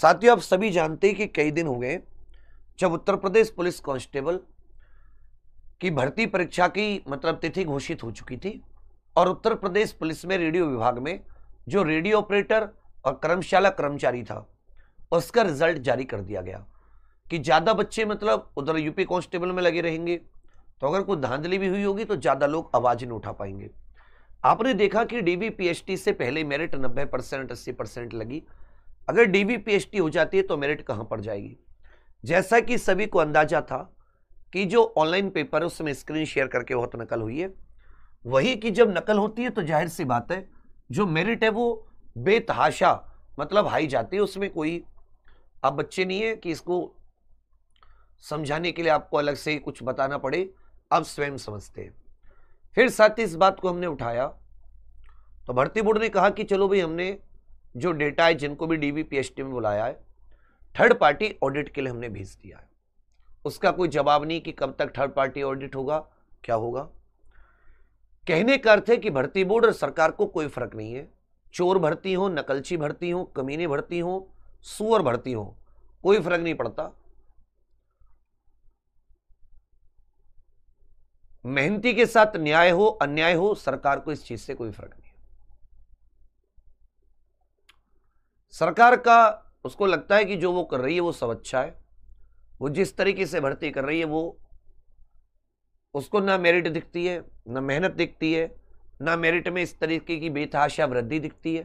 साथियों आप सभी जानते हैं कि कई दिन हो गए जब उत्तर प्रदेश पुलिस कांस्टेबल की भर्ती परीक्षा की मतलब तिथि घोषित हो चुकी थी और उत्तर प्रदेश पुलिस में रेडियो विभाग में जो रेडियो ऑपरेटर और कर्मशाला कर्मचारी था उसका रिजल्ट जारी कर दिया गया कि ज़्यादा बच्चे मतलब उधर यूपी कांस्टेबल में लगे रहेंगे तो अगर कोई धांधली भी हुई होगी तो ज़्यादा लोग आवाज़ नहीं उठा पाएंगे आपने देखा कि डी से पहले मेरिट नब्बे परसेंट अस्सी परसेंट लगी अगर डीवी पीएचडी हो जाती है तो मेरिट कहाँ पर जाएगी जैसा कि सभी को अंदाजा था कि जो ऑनलाइन पेपर है उसमें स्क्रीन शेयर करके बहुत नकल हुई है वही कि जब नकल होती है तो जाहिर सी बात है जो मेरिट है वो बेतहाशा मतलब हाई जाती है उसमें कोई आप बच्चे नहीं है कि इसको समझाने के लिए आपको अलग से कुछ बताना पड़े आप स्वयं समझते हैं फिर साथ ही इस बात को हमने उठाया तो भर्ती बोर्ड ने कहा कि चलो भाई हमने जो डेटा है जिनको भी डीबीपीएसटी में बुलाया है थर्ड पार्टी ऑडिट के लिए हमने भेज दिया है उसका कोई जवाब नहीं कि कब तक थर्ड पार्टी ऑडिट होगा क्या होगा कहने का अर्थ है कि भर्ती बोर्ड और सरकार को कोई फर्क नहीं है चोर भर्ती हो नकलची भर्ती हो कमीने भर्ती हो सुअर भर्ती हो कोई फर्क नहीं पड़ता मेहनती के साथ न्याय हो अन्याय हो सरकार को इस चीज से कोई फर्क नहीं सरकार का उसको लगता है कि जो वो कर रही है वो सब अच्छा है वो जिस तरीके से भर्ती कर रही है वो उसको ना मेरिट दिखती है ना मेहनत दिखती है ना मेरिट में इस तरीके की बेतहाशा वृद्धि दिखती है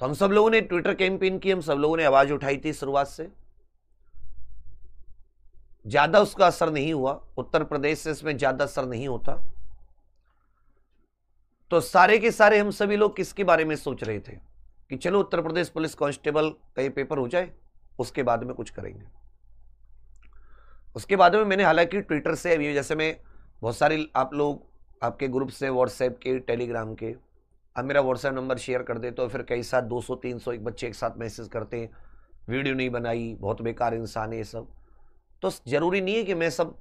तो हम सब लोगों ने ट्विटर कैंपेन की हम सब लोगों ने आवाज उठाई थी शुरुआत से ज्यादा उसका असर नहीं हुआ उत्तर प्रदेश से इसमें ज्यादा असर नहीं होता तो सारे के सारे हम सभी लोग किसके बारे में सोच रहे थे कि चलो उत्तर प्रदेश पुलिस कांस्टेबल का ये पेपर हो जाए उसके बाद में कुछ करेंगे उसके बाद में मैंने हालांकि ट्विटर से अभी जैसे मैं बहुत सारे आप लोग आपके ग्रुप से व्हाट्सएप के टेलीग्राम के अब मेरा व्हाट्सएप नंबर शेयर कर दे तो फिर कई साथ 200 300 एक बच्चे एक साथ मैसेज करते हैं वीडियो नहीं बनाई बहुत बेकार इंसान है ये सब तो ज़रूरी नहीं है कि मैं सब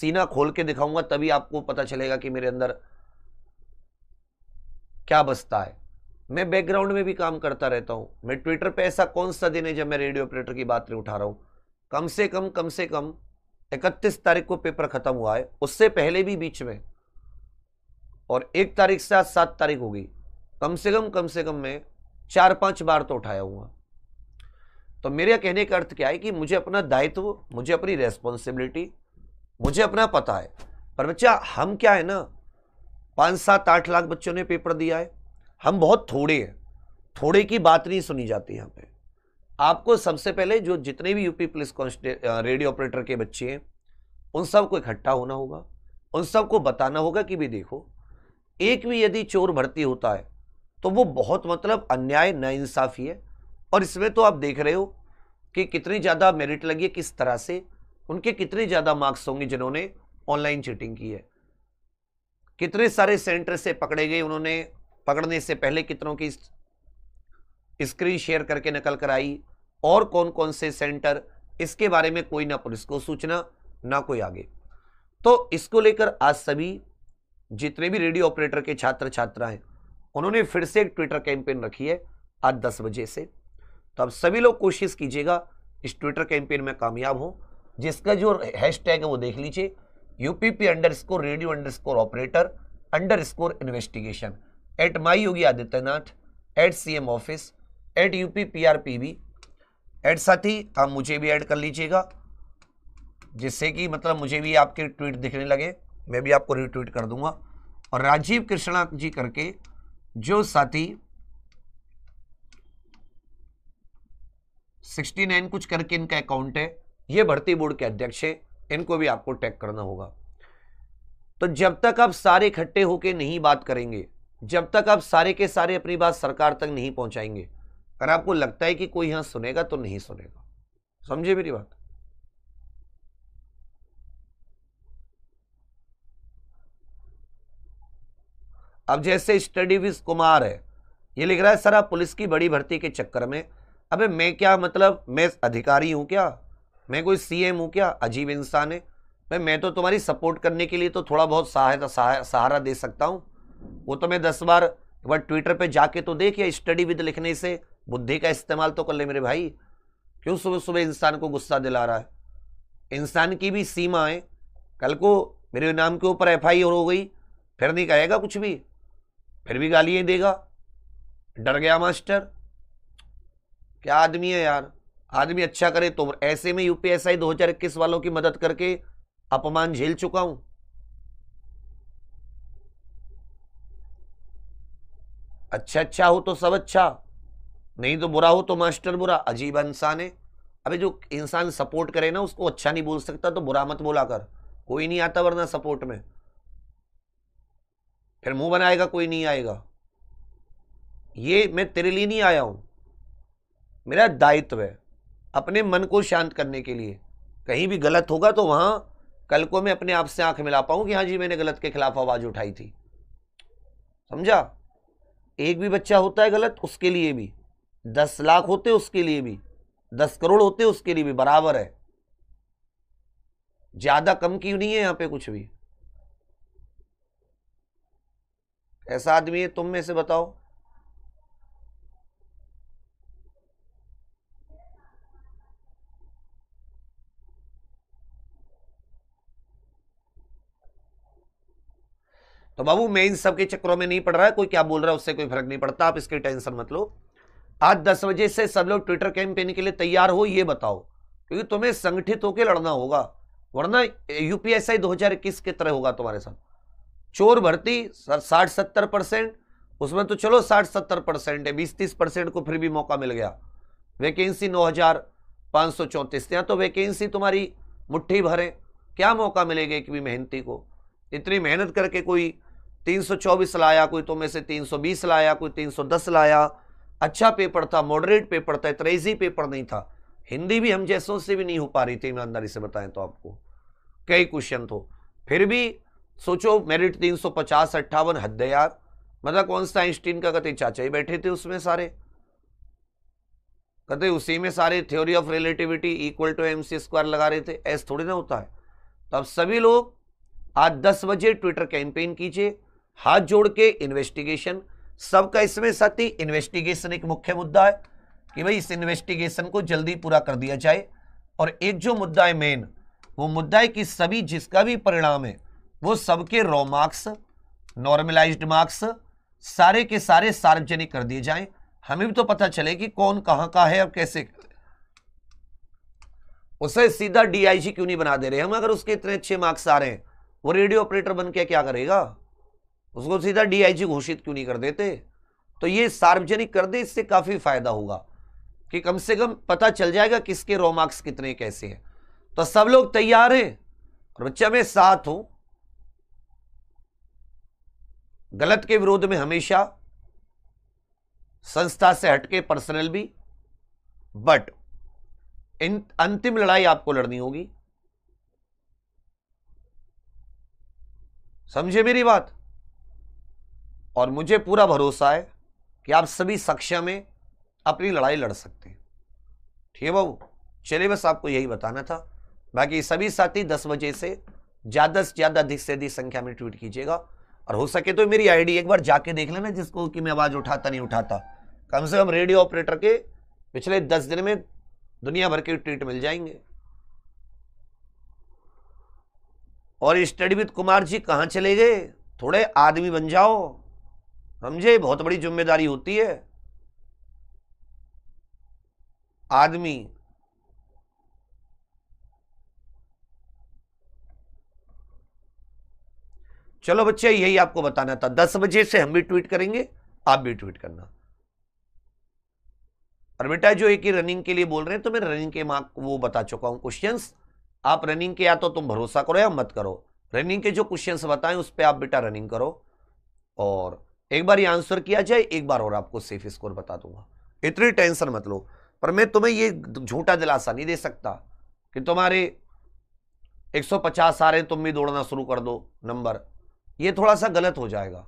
सीना खोल के दिखाऊंगा तभी आपको पता चलेगा कि मेरे अंदर क्या बसता है मैं बैकग्राउंड में भी काम करता रहता हूँ मैं ट्विटर पे ऐसा कौन सा दिन है जब मैं रेडियो ऑपरेटर की बात नहीं उठा रहा हूँ कम से कम कम से कम इकतीस तारीख को पेपर ख़त्म हुआ है उससे पहले भी बीच में और एक तारीख से आज सात तारीख होगी कम से कम कम से कम मैं चार पांच बार तो उठाया हुआ तो मेरे कहने का अर्थ क्या है कि मुझे अपना दायित्व मुझे अपनी रेस्पॉन्सिबिलिटी मुझे अपना पता है पर बच्चा हम क्या है ना पाँच सात आठ लाख बच्चों ने पेपर दिया है हम बहुत थोड़े हैं थोड़े की बात नहीं सुनी जाती यहाँ पे आपको सबसे पहले जो जितने भी यूपी पुलिस कॉन्स्टे रेडियो ऑपरेटर के बच्चे हैं उन सबको इकट्ठा होना होगा उन सबको बताना होगा कि भी देखो एक भी यदि चोर भर्ती होता है तो वो बहुत मतलब अन्याय नाइंसाफ़ी है और इसमें तो आप देख रहे हो कि कितनी ज़्यादा मेरिट लगी है किस तरह से उनके कितने ज़्यादा मार्क्स होंगे जिन्होंने ऑनलाइन चीटिंग की है कितने सारे सेंटर से पकड़े गए उन्होंने पकड़ने से पहले कितनों की स्क्रीन शेयर करके नकल कराई और कौन कौन से सेंटर इसके बारे में कोई ना पुलिस को सूचना ना कोई आगे तो इसको लेकर आज सभी जितने भी रेडियो ऑपरेटर के छात्र छात्रा हैं उन्होंने फिर से एक ट्विटर कैंपेन रखी है आज दस बजे से तो अब सभी लोग कोशिश कीजिएगा इस ट्विटर कैंपेन में कामयाब हों जिसका जो हैशटैग है वो देख लीजिए UPP underscore radio underscore operator underscore investigation at my Yogi Adityanath at C M office at U P P R P B at साथ ही आप मुझे भी ऐड कर लीजिएगा जिससे कि मतलब मुझे भी आपके ट्वीट दिखने लगे मैं भी आपको रिट्वीट कर दूंगा और राजीव कृष्णा जी करके जो साथी 69 कुछ करके इनका अकाउंट है ये भर्ती बोर्ड के अध्यक्ष है इनको भी आपको टैग करना होगा तो जब तक आप सारे इकट्ठे होके नहीं बात करेंगे जब तक आप सारे के सारे अपनी बात सरकार तक नहीं पहुंचाएंगे अगर आपको लगता है कि कोई यहां सुनेगा तो नहीं सुनेगा समझे मेरी बात अब जैसे स्टडी विज कुमार है ये लिख रहा है सर आप पुलिस की बड़ी भर्ती के चक्कर में अबे मैं क्या मतलब मैं अधिकारी हूं क्या मैं कोई सीएम हूँ क्या अजीब इंसान है भाई मैं तो तुम्हारी सपोर्ट करने के लिए तो थोड़ा बहुत सहायता सहारा दे सकता हूँ वो तो मैं दस बार एक बार ट्विटर पे जाके तो देख या स्टडी विद लिखने से बुद्धि का इस्तेमाल तो कर ले मेरे भाई क्यों सुबह सुबह इंसान को गुस्सा दिला रहा है इंसान की भी सीमा है कल को मेरे नाम के ऊपर एफ आई हो गई फिर नहीं कहेगा कुछ भी फिर भी गालियाँ देगा डर गया मास्टर क्या आदमी है यार आदमी अच्छा करे तो ऐसे में यूपीएसआई 2021 वालों की मदद करके अपमान झेल चुका हूं अच्छा अच्छा हो तो सब अच्छा नहीं तो बुरा हो तो मास्टर बुरा अजीब इंसान है अभी जो इंसान सपोर्ट करे ना उसको अच्छा नहीं बोल सकता तो बुरा मत बोला कर कोई नहीं आता वरना सपोर्ट में फिर मुंह बनाएगा कोई नहीं आएगा ये मैं तेरे लिए नहीं आया हूं मेरा दायित्व है अपने मन को शांत करने के लिए कहीं भी गलत होगा तो वहां कल को मैं अपने आप से आंख मिला पाऊं कि हाँ जी मैंने गलत के खिलाफ आवाज़ उठाई थी समझा एक भी बच्चा होता है गलत उसके लिए भी दस लाख होते उसके लिए भी दस करोड़ होते उसके लिए भी बराबर है ज़्यादा कम क्यों नहीं है यहां पे कुछ भी ऐसा आदमी है तुम में से बताओ तो बाबू मैं इन सब के में नहीं पड़ रहा है कोई क्या बोल रहा है उससे कोई फर्क नहीं पड़ता आप इसकी टेंशन मत लो आज दस बजे से सब लोग ट्विटर कैंपेन के लिए तैयार हो ये बताओ क्योंकि तुम्हें संगठित होकर लड़ना होगा वरना यूपीएसआई इक्कीस के तरह होगा तुम्हारे साथ चोर भर्ती सर साठ सत्तर परसेंट उसमें तो चलो साठ सत्तर परसेंट है बीस तीस परसेंट को फिर भी मौका मिल गया वैकेंसी नौ हजार पाँच सौ चौंतीस यहाँ तो वैकेंसी तुम्हारी मुट्ठी भरे क्या मौका मिलेगा एक भी मेहनती को इतनी मेहनत करके कोई 324 लाया कोई तो में से 320 लाया कोई 310 लाया अच्छा पेपर था मॉडरेट पेपर था त्रेजी पेपर नहीं था हिंदी भी हम जैसों से भी नहीं हो पा रही थी ईमानदारी से बताएं तो आपको कई क्वेश्चन तो फिर भी सोचो मेरिट तीन सौ पचास अट्ठावन हद यार मतलब कौन सा आइंस्टीन का कहते चाचा ही बैठे थे उसमें सारे कहते उसी में सारे theory of relativity equal to M C square लगा रहे थे ऐसा थोड़ी ना होता है तो अब सभी लोग आज दस बजे ट्विटर कैंपेन कीजिए हाथ जोड़ के इन्वेस्टिगेशन सबका इसमें साथ ही इन्वेस्टिगेशन एक मुख्य मुद्दा है कि भाई इस इन्वेस्टिगेशन को जल्दी पूरा कर दिया जाए और एक जो मुद्दा है मेन वो मुद्दा है कि सभी जिसका भी परिणाम है वो सबके रॉ मार्क्स नॉर्मलाइज्ड मार्क्स सारे के सारे सार्वजनिक कर दिए जाएं हमें भी तो पता चले कि कौन कहां का है और कैसे उसे सीधा डीआईजी क्यों नहीं बना दे रहे हम अगर उसके इतने अच्छे मार्क्स आ रहे हैं वो रेडियो ऑपरेटर बन के क्या करेगा उसको सीधा डीआईजी घोषित क्यों नहीं कर देते तो ये सार्वजनिक कर दे इससे काफ़ी फायदा होगा कि कम से कम पता चल जाएगा किसके रो मार्क्स कितने कैसे हैं तो सब लोग तैयार हैं और बच्चा में साथ हूं गलत के विरोध में हमेशा संस्था से हटके पर्सनल भी बट इन अंतिम लड़ाई आपको लड़नी होगी समझे मेरी बात और मुझे पूरा भरोसा है कि आप सभी सक्षम में अपनी लड़ाई लड़ सकते हैं ठीक है बाबू चलिए बस आपको यही बताना था बाकी सभी साथी दस बजे से ज़्यादा से ज़्यादा अधिक से अधिक संख्या में ट्वीट कीजिएगा और हो सके तो मेरी आईडी एक बार जाके देख लेना जिसको कि मैं आवाज़ उठाता नहीं उठाता कम से कम रेडियो ऑपरेटर के पिछले दस दिन में दुनिया भर के ट्वीट मिल जाएंगे और स्टडी विद कुमार जी कहाँ चले गए थोड़े आदमी बन जाओ समझे बहुत बड़ी जिम्मेदारी होती है आदमी चलो बच्चे यही आपको बताना था दस बजे से हम भी ट्वीट करेंगे आप भी ट्वीट करना और बेटा जो एक ही रनिंग के लिए बोल रहे हैं तो मैं रनिंग के मार्क वो बता चुका हूं क्वेश्चंस आप रनिंग के या तो तुम भरोसा करो या मत करो रनिंग के जो क्वेश्चंस बताएं उस पर आप बेटा रनिंग करो और एक बार ये आंसर किया जाए एक बार और आपको सेफ स्कोर बता दूंगा इतनी टेंशन मत लो पर मैं तुम्हें ये झूठा दिलासा नहीं दे सकता कि तुम्हारे 150 आ रहे तुम भी दौड़ना शुरू कर दो नंबर ये थोड़ा सा गलत हो जाएगा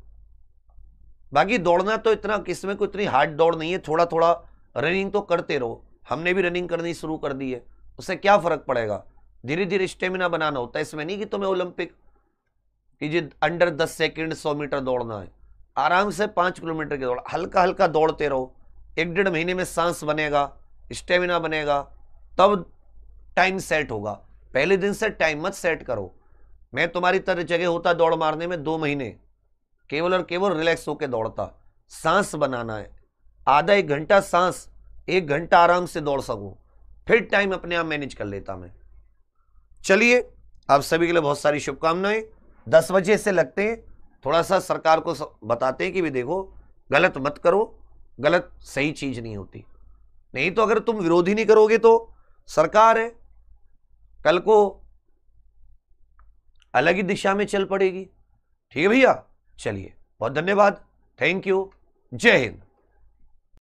बाकी दौड़ना तो इतना किसमें कोई इतनी हार्ड दौड़ नहीं है थोड़ा थोड़ा रनिंग तो करते रहो हमने भी रनिंग करनी शुरू कर दी है उससे क्या फ़र्क पड़ेगा धीरे धीरे स्टेमिना बनाना होता है इसमें नहीं कि तुम्हें ओलंपिक कि जी अंडर दस सेकेंड सौ मीटर दौड़ना है आराम से पाँच किलोमीटर की दौड़ हल्का हल्का दौड़ते रहो एक डेढ़ महीने में सांस बनेगा स्टेमिना बनेगा तब टाइम सेट होगा पहले दिन से टाइम मत सेट करो मैं तुम्हारी तरह जगह होता दौड़ मारने में दो महीने केवल और केवल रिलैक्स होकर दौड़ता सांस बनाना है आधा एक घंटा सांस एक घंटा आराम से दौड़ सकूं फिर टाइम अपने आप मैनेज कर लेता मैं चलिए आप सभी के लिए बहुत सारी शुभकामनाएं दस बजे से लगते हैं थोड़ा सा सरकार को बताते हैं कि भी देखो गलत मत करो गलत सही चीज़ नहीं होती नहीं तो अगर तुम विरोध ही नहीं करोगे तो सरकार है कल को अलग ही दिशा में चल पड़ेगी ठीक है भैया चलिए बहुत धन्यवाद थैंक यू जय हिंद